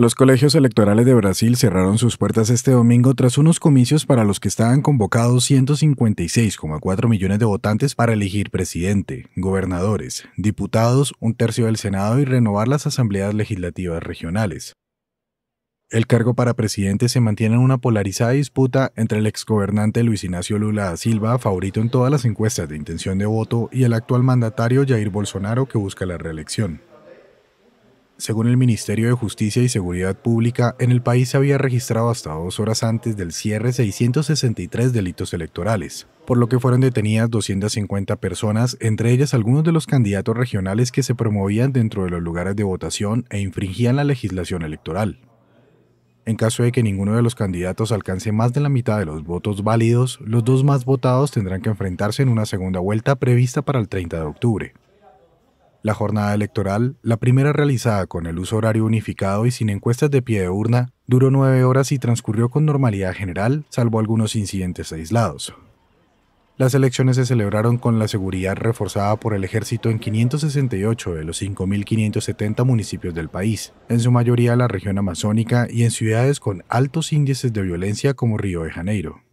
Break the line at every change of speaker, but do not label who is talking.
Los colegios electorales de Brasil cerraron sus puertas este domingo tras unos comicios para los que estaban convocados 156,4 millones de votantes para elegir presidente, gobernadores, diputados, un tercio del Senado y renovar las asambleas legislativas regionales. El cargo para presidente se mantiene en una polarizada disputa entre el exgobernante Luis Ignacio Lula da Silva, favorito en todas las encuestas de intención de voto, y el actual mandatario Jair Bolsonaro, que busca la reelección. Según el Ministerio de Justicia y Seguridad Pública, en el país se había registrado hasta dos horas antes del cierre 663 delitos electorales, por lo que fueron detenidas 250 personas, entre ellas algunos de los candidatos regionales que se promovían dentro de los lugares de votación e infringían la legislación electoral. En caso de que ninguno de los candidatos alcance más de la mitad de los votos válidos, los dos más votados tendrán que enfrentarse en una segunda vuelta prevista para el 30 de octubre. La jornada electoral, la primera realizada con el uso horario unificado y sin encuestas de pie de urna, duró nueve horas y transcurrió con normalidad general, salvo algunos incidentes aislados. Las elecciones se celebraron con la seguridad reforzada por el ejército en 568 de los 5.570 municipios del país, en su mayoría la región amazónica y en ciudades con altos índices de violencia como Río de Janeiro.